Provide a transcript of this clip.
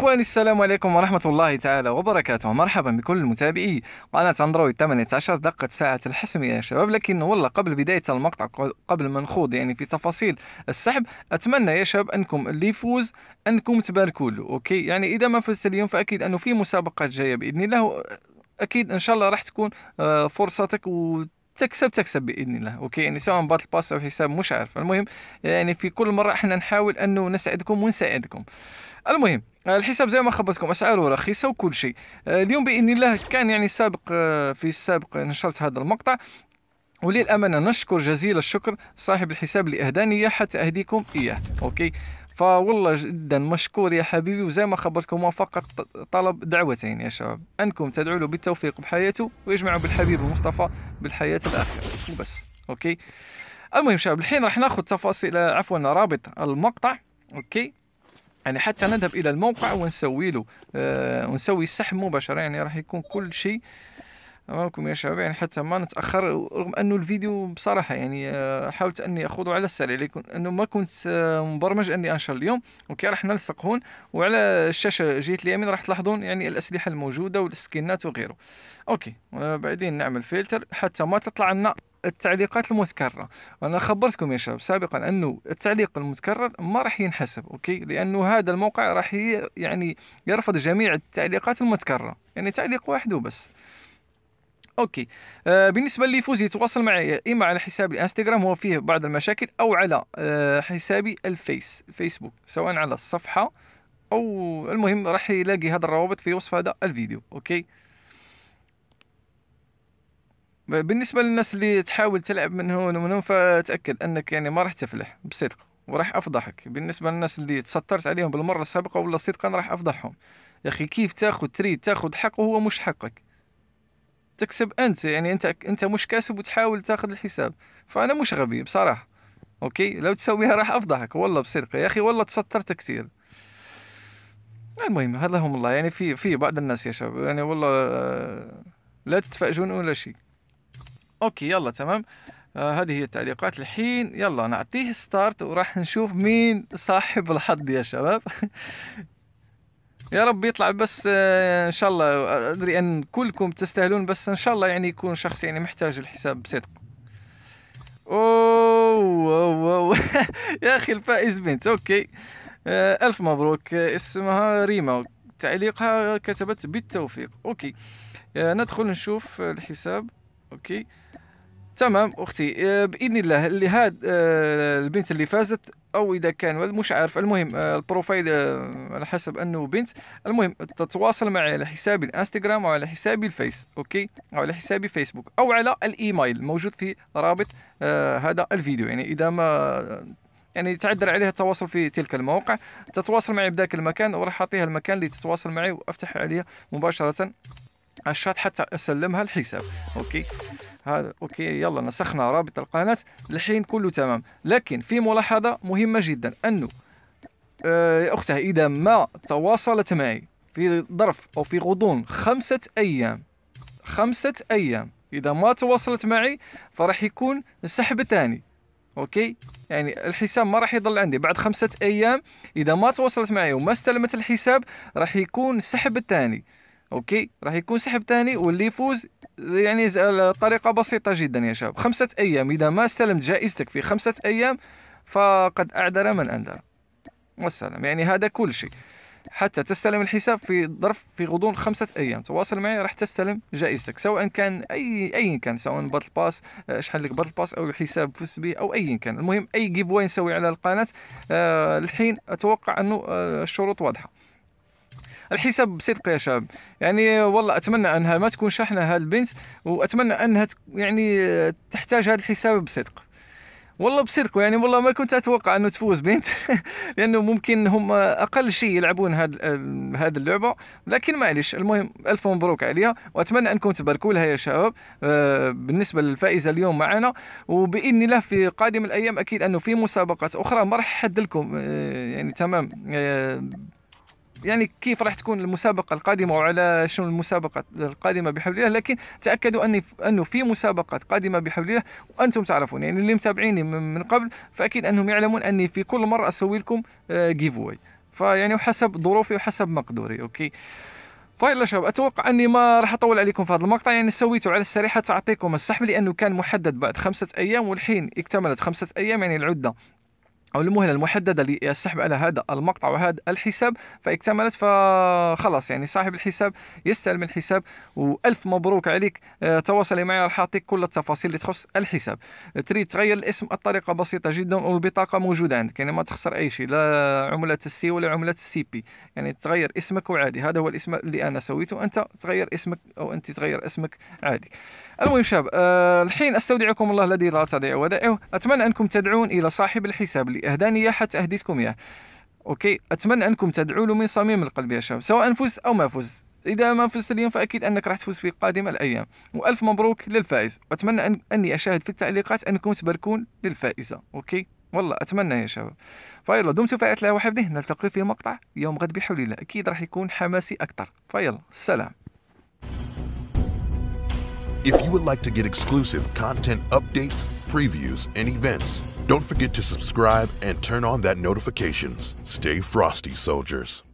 إخواني السلام عليكم ورحمة الله تعالى وبركاته مرحبا بكل متابعي قناة أندرويد 18 دقة ساعة الحسم يا شباب لكن والله قبل بداية المقطع قبل ما نخوض يعني في تفاصيل السحب أتمنى يا شباب أنكم اللي يفوز أنكم تباركوا له أوكي يعني إذا ما فزت اليوم فأكيد أنه في مسابقات جاية بإذن الله أكيد إن شاء الله راح تكون آه، فرصتك و تكسب تكسب باذن الله اوكي يعني سواء باتل باس او حساب مش عارف المهم يعني في كل مره احنا نحاول انه نسعدكم ونساعدكم المهم الحساب زي ما خبرتكم اسعاره رخيصه وكل شيء آه، اليوم باذن الله كان يعني سابق آه، في السابق نشرت هذا المقطع وللامانه نشكر جزيل الشكر صاحب الحساب اللي اهداني اياه حتى اهديكم اياه اوكي فوالله جدا مشكور يا حبيبي وزي ما خبرتكم هو فقط طلب دعوتين يا شباب انكم تدعوا له بالتوفيق بحياته ويجمعوا بالحبيب المصطفى بالحياه الاخره وبس اوكي المهم شباب الحين راح ناخذ تفاصيل عفوا رابط المقطع اوكي يعني حتى نذهب الى الموقع ونسوي له آه ونسوي السحب مباشره يعني راح يكون كل شيء امامكم يا شباب يعني حتى ما نتاخر رغم انه الفيديو بصراحه يعني آه حاولت اني اخوضه على السريع لكن انه ما كنت آه مبرمج اني انشر اليوم اوكي راح نلصق هون وعلى الشاشه جهه اليمين راح تلاحظون يعني الاسلحه الموجوده والسكنات وغيره اوكي آه، بعدين نعمل فلتر حتى ما تطلع لنا التعليقات المتكرره وانا خبرتكم يا شباب سابقا انه التعليق المتكرر ما راح ينحسب اوكي لانه هذا الموقع راح يعني يرفض جميع التعليقات المتكرره يعني تعليق واحد وبس اوكي آه بالنسبه اللي يفوز يتواصل معي اما على حسابي الانستغرام هو فيه بعض المشاكل او على آه حسابي الفيس الفيسبوك سواء على الصفحه او المهم راح يلاقي هذا الروابط في وصف هذا الفيديو اوكي بالنسبه للناس اللي تحاول تلعب من هون ومن هون فتاكد انك يعني ما راح تفلح بصدق وراح افضحك بالنسبه للناس اللي تسترت عليهم بالمره السابقه ولا صدقا راح افضحهم يا اخي كيف تاخذ تريد تاخذ حق وهو مش حقك تكسب انت يعني انت انت مش كاسب وتحاول تاخذ الحساب فانا مش غبي بصراحه اوكي لو تسويها راح افضحك والله بصدق يا اخي والله تسترت كثير المهم هذا هم الله يعني في في بعض الناس يا شباب يعني والله آه، لا تتفاجئون ولا شيء اوكي يلا تمام آه هذه هي التعليقات الحين يلا نعطيه ستارت وراح نشوف مين صاحب الحظ يا شباب يا رب يطلع بس آه، ان شاء الله ادري ان كلكم تستاهلون بس ان شاء الله يعني يكون شخص يعني محتاج الحساب بصدق اوه, أوه, أوه. يا اخي الفائز بنت اوكي آه، الف مبروك اسمها ريما تعليقها كتبت بالتوفيق اوكي آه، ندخل نشوف الحساب اوكي تمام اختي آه، باذن الله اللي هاد آه، البنت اللي فازت او اذا كان مش عارف المهم آه، البروفايل على حسب انه بنت المهم تتواصل معي على حسابي الانستغرام وعلى حسابي الفيس اوكي او على حسابي فيسبوك او على الايميل موجود في رابط هذا الفيديو يعني اذا ما يعني تعذر عليها التواصل في تلك المواقع تتواصل معي بذاك المكان وراح اعطيها المكان اللي تتواصل معي وافتح عليها مباشره الشات حتى اسلمها الحساب اوكي هذا اوكي يلا نسخنا رابط القناه الحين كله تمام لكن في ملاحظه مهمه جدا انه آه يا اختها اذا ما تواصلت معي في ظرف او في غضون خمسه ايام خمسه ايام اذا ما تواصلت معي فراح يكون سحب ثاني اوكي يعني الحساب ما راح يضل عندي بعد خمسه ايام اذا ما تواصلت معي وما استلمت الحساب راح يكون سحب ثاني اوكي راح يكون سحب ثاني واللي يفوز يعني الطريقه بسيطه جدا يا شباب خمسه ايام اذا ما استلمت جائزتك في خمسه ايام فقد اعذر من أنذر والسلام يعني هذا كل شيء حتى تستلم الحساب في ظرف في غضون خمسة أيام تواصل معي راح تستلم جائزتك سواء كان أي أيا كان سواء باتل باس شحال لك باتل باس أو حساب فسبي أو أيا كان المهم أي جيف نسوي على القناة آه، الحين أتوقع أنه آه، الشروط واضحة الحساب بصدق يا شباب يعني والله اتمنى انها ما تكون شحنه هذه البنت واتمنى انها يعني تحتاج هذا الحساب بصدق والله بصدق يعني والله ما كنت اتوقع انه تفوز بنت لانه ممكن هم اقل شيء يلعبون هذا هذه اللعبه لكن معليش المهم الف مبروك عليها واتمنى انكم تباركوا لها يا شباب آه، بالنسبه للفائزه اليوم معنا وباذن الله في قادم الايام اكيد انه في مسابقات اخرى ما راح احد لكم آه، يعني تمام آه، يعني كيف راح تكون المسابقه القادمه وعلى شنو المسابقه القادمه بحول الله لكن تاكدوا اني انه في مسابقات قادمه بحول الله وانتم تعرفون يعني اللي متابعيني من قبل فاكيد انهم يعلمون اني في كل مره اسوي لكم جيف آه، واي فيعني وحسب ظروفي وحسب مقدوري اوكي فيلا طيب شباب اتوقع اني ما راح اطول عليكم في هذا المقطع يعني سويته على السريع حتى اعطيكم السحب لانه كان محدد بعد خمسه ايام والحين اكتملت خمسه ايام يعني العده او المهله المحدده للسحب على هذا المقطع وهذا الحساب فاكتملت فخلاص يعني صاحب الحساب يستلم الحساب والف مبروك عليك آه، تواصلي معي راح اعطيك كل التفاصيل اللي تخص الحساب تريد تغير الاسم الطريقه بسيطه جدا والبطاقه موجوده عندك يعني ما تخسر اي شيء لا عمله السي ولا عمله السي بي يعني تغير اسمك وعادي هذا هو الاسم اللي انا سويته انت تغير اسمك او انت تغير اسمك عادي المهم شباب أه الحين استودعكم الله الذي لا تضيع ودائعه اتمنى انكم تدعون الى صاحب الحساب اهداني اياه حتى اهديتكم اياه اوكي اتمنى انكم تدعوا له من صميم القلب يا شباب سواء فزت او ما فزت اذا ما فزت اليوم فاكيد انك راح تفوز في قادم الايام والف مبروك للفائز واتمنى أن اني اشاهد في التعليقات انكم تباركون للفائزه اوكي والله اتمنى يا شباب فيلا دمتم في الله وحفظه نلتقي في مقطع يوم غد بحول الله اكيد راح يكون حماسي اكثر فيلا سلام If you would like to get exclusive content updates previews, and events. Don't forget to subscribe and turn on that notifications. Stay frosty, soldiers.